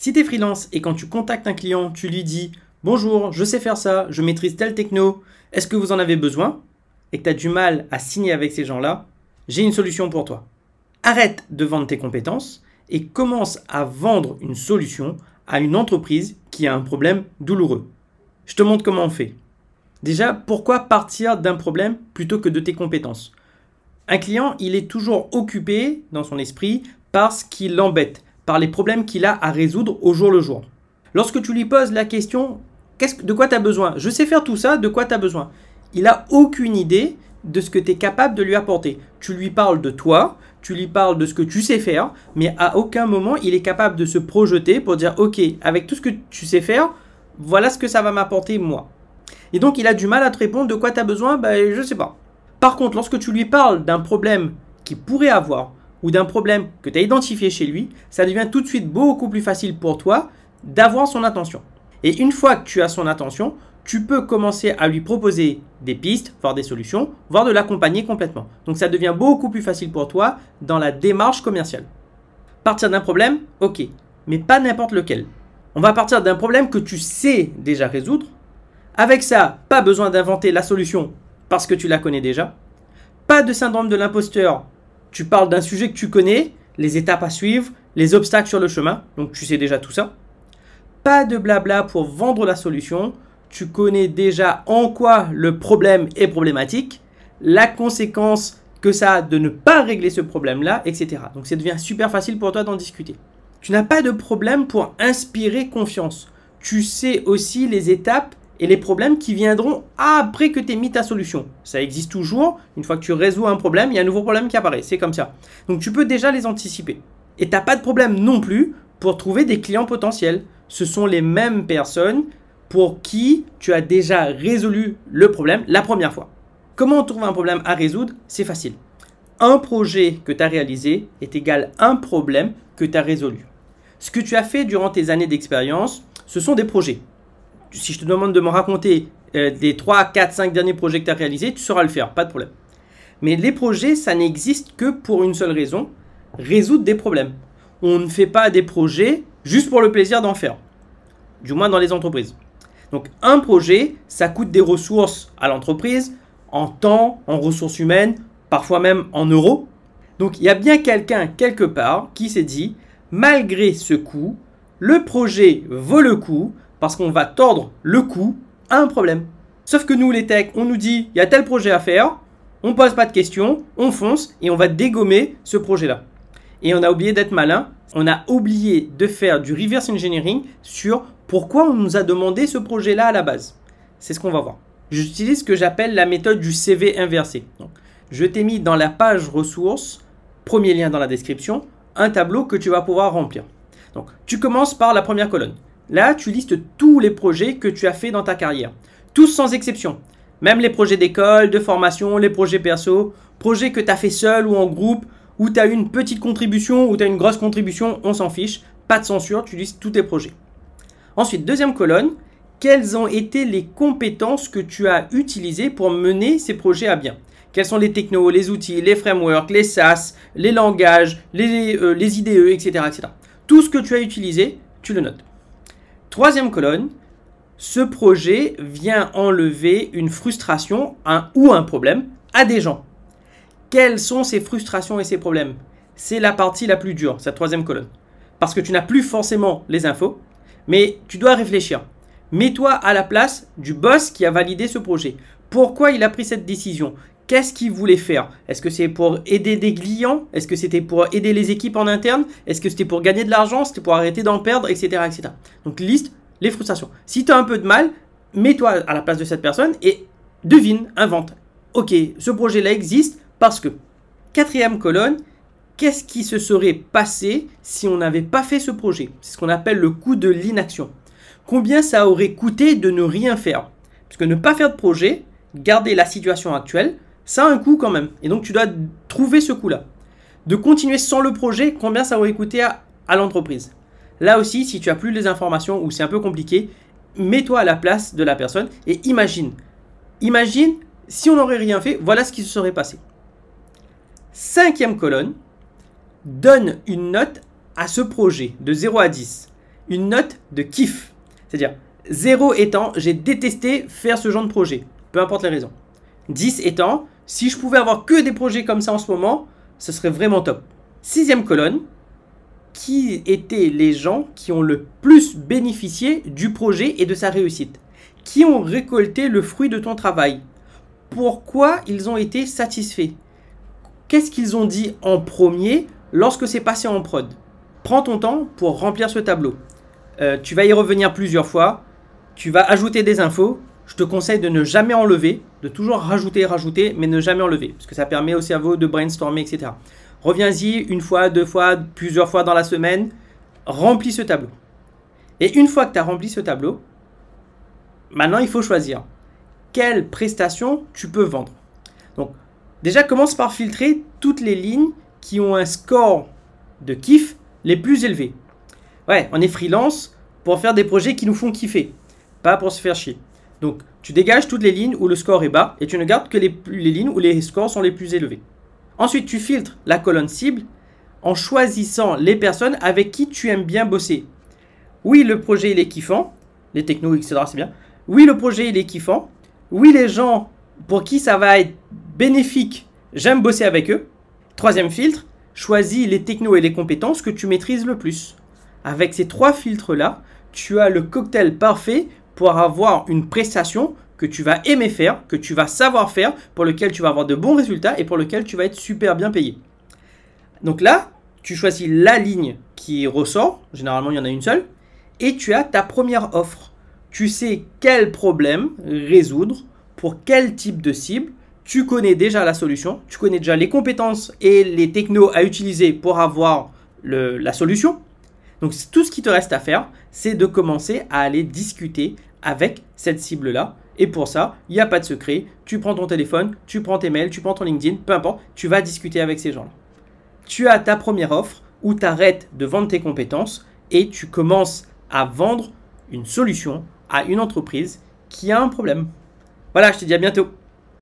Si tu es freelance et quand tu contactes un client, tu lui dis Bonjour, je sais faire ça, je maîtrise telle techno, est-ce que vous en avez besoin et que tu as du mal à signer avec ces gens-là, j'ai une solution pour toi. Arrête de vendre tes compétences et commence à vendre une solution à une entreprise qui a un problème douloureux. Je te montre comment on fait. Déjà, pourquoi partir d'un problème plutôt que de tes compétences Un client, il est toujours occupé dans son esprit parce qu'il qui l'embête, par les problèmes qu'il a à résoudre au jour le jour. Lorsque tu lui poses la question de quoi tu as besoin Je sais faire tout ça, de quoi tu as besoin Il n'a aucune idée de ce que tu es capable de lui apporter. Tu lui parles de toi, tu lui parles de ce que tu sais faire, mais à aucun moment il est capable de se projeter pour dire OK, avec tout ce que tu sais faire, voilà ce que ça va m'apporter moi. Et donc il a du mal à te répondre de quoi tu as besoin, je ben, je sais pas. Par contre, lorsque tu lui parles d'un problème qu'il pourrait avoir, ou d'un problème que tu as identifié chez lui, ça devient tout de suite beaucoup plus facile pour toi d'avoir son attention. Et une fois que tu as son attention, tu peux commencer à lui proposer des pistes, voire des solutions, voire de l'accompagner complètement. Donc ça devient beaucoup plus facile pour toi dans la démarche commerciale. Partir d'un problème, ok, mais pas n'importe lequel. On va partir d'un problème que tu sais déjà résoudre. Avec ça, pas besoin d'inventer la solution parce que tu la connais déjà. Pas de syndrome de l'imposteur tu parles d'un sujet que tu connais, les étapes à suivre, les obstacles sur le chemin, donc tu sais déjà tout ça. Pas de blabla pour vendre la solution, tu connais déjà en quoi le problème est problématique, la conséquence que ça a de ne pas régler ce problème-là, etc. Donc ça devient super facile pour toi d'en discuter. Tu n'as pas de problème pour inspirer confiance. Tu sais aussi les étapes et les problèmes qui viendront après que tu aies mis ta solution. Ça existe toujours. Une fois que tu résous un problème, il y a un nouveau problème qui apparaît. C'est comme ça. Donc tu peux déjà les anticiper. Et t'as pas de problème non plus pour trouver des clients potentiels. Ce sont les mêmes personnes pour qui tu as déjà résolu le problème la première fois. Comment on trouve un problème à résoudre C'est facile. Un projet que tu as réalisé est égal à un problème que tu as résolu. Ce que tu as fait durant tes années d'expérience, ce sont des projets si je te demande de me raconter les euh, des 3, 4, 5 derniers projets que tu as réalisés, tu sauras le faire, pas de problème. Mais les projets, ça n'existe que pour une seule raison, résoudre des problèmes. On ne fait pas des projets juste pour le plaisir d'en faire, du moins dans les entreprises. Donc un projet, ça coûte des ressources à l'entreprise, en temps, en ressources humaines, parfois même en euros. Donc il y a bien quelqu'un quelque part qui s'est dit, malgré ce coût, le projet vaut le coup, parce qu'on va tordre le cou à un problème. Sauf que nous, les techs, on nous dit, il y a tel projet à faire, on pose pas de questions, on fonce et on va dégommer ce projet-là. Et on a oublié d'être malin, on a oublié de faire du reverse engineering sur pourquoi on nous a demandé ce projet-là à la base. C'est ce qu'on va voir. J'utilise ce que j'appelle la méthode du CV inversé. Donc, je t'ai mis dans la page ressources, premier lien dans la description, un tableau que tu vas pouvoir remplir. Donc, tu commences par la première colonne. Là, tu listes tous les projets que tu as fait dans ta carrière. Tous sans exception. Même les projets d'école, de formation, les projets perso, projets que tu as fait seul ou en groupe, où tu as eu une petite contribution, où tu as une grosse contribution, on s'en fiche. Pas de censure, tu listes tous tes projets. Ensuite, deuxième colonne, quelles ont été les compétences que tu as utilisées pour mener ces projets à bien Quels sont les technos, les outils, les frameworks, les SaaS, les langages, les, euh, IDE, etc. Tout ce que tu as utilisé, tu le notes. Troisième colonne, ce projet vient enlever une frustration un, ou un problème à des gens. Quelles sont ces frustrations et ces problèmes C'est la partie la plus dure, cette troisième colonne. Parce que tu n'as plus forcément les infos, mais tu dois réfléchir. Mets-toi à la place du boss qui a validé ce projet. Pourquoi il a pris cette décision Qu'est-ce qu'il voulait faire Est-ce que c'est pour aider des clients Est-ce que c'était pour aider les équipes en interne Est-ce que c'était pour gagner de l'argent C'était pour arrêter d'en perdre, etc., etc. Donc liste les frustrations. Si tu as un peu de mal, mets-toi à la place de cette personne et devine, invente. Ok, ce projet-là existe parce que. Quatrième colonne, qu'est-ce qui se serait passé si on n'avait pas fait ce projet C'est ce qu'on appelle le coût de l'inaction. Combien ça aurait coûté de ne rien faire Parce que ne pas faire de projet, garder la situation actuelle, ça a un coût quand même. Et donc tu dois trouver ce coût-là. De continuer sans le projet, combien ça aurait coûté à, l'entreprise Là aussi, si tu as plus les informations ou c'est un peu compliqué, mets-toi à la place de la personne et imagine. Imagine si on n'aurait rien fait, voilà ce qui se serait passé. Cinquième colonne, donne une note à ce projet de 0 à 10. Une note de kiff. C'est-à-dire, 0 étant j'ai détesté faire ce genre de projet, peu importe les raisons. 10 étant si je pouvais avoir que des projets comme ça en ce moment, ce serait vraiment top. Sixième colonne, qui étaient les gens qui ont le plus bénéficié du projet et de sa réussite Qui ont récolté le fruit de ton travail Pourquoi ils ont été satisfaits Qu'est-ce qu'ils ont dit en premier lorsque c'est passé en prod Prends ton temps pour remplir ce tableau. Euh, tu vas y revenir plusieurs fois, tu vas ajouter des infos, je te conseille de ne jamais enlever, de toujours rajouter, rajouter, mais ne jamais enlever, parce que ça permet au cerveau de brainstormer, etc. Reviens-y une fois, deux fois, plusieurs fois dans la semaine, remplis ce tableau. Et une fois que tu as rempli ce tableau, maintenant il faut choisir quelle prestations tu peux vendre. Donc déjà commence par filtrer toutes les lignes qui ont un score de kiff les plus élevés. Ouais, on est freelance pour faire des projets qui nous font kiffer, pas pour se faire chier. Donc tu dégages toutes les lignes où le score est bas et tu ne gardes que les, lignes où les scores sont les plus élevés. Ensuite, tu filtres la colonne cible en choisissant les personnes avec qui tu aimes bien bosser. Oui, le projet, il est kiffant. Les technos, etc., c'est bien. Oui, le projet, il est kiffant. Oui, les gens pour qui ça va être bénéfique, j'aime bosser avec eux. Troisième filtre, choisis les technos et les compétences que tu maîtrises le plus. Avec ces trois filtres-là, tu as le cocktail parfait pour avoir une prestation que tu vas aimer faire, que tu vas savoir faire, pour lequel tu vas avoir de bons résultats et pour lequel tu vas être super bien payé. Donc là, tu choisis la ligne qui ressort, généralement il y en a une seule, et tu as ta première offre. Tu sais quel problème résoudre, pour quel type de cible, tu connais déjà la solution, tu connais déjà les compétences et les technos à utiliser pour avoir la solution. Donc tout ce qui te reste à faire, c'est de commencer à aller discuter avec cette cible-là. Et pour ça, il n'y a pas de secret. Tu prends ton téléphone, tu prends tes mails, tu prends ton LinkedIn, peu importe, tu vas discuter avec ces gens-là. Tu as ta première offre où tu arrêtes de vendre tes compétences et tu commences à vendre une solution à une entreprise qui a un problème. Voilà, je te dis à bientôt.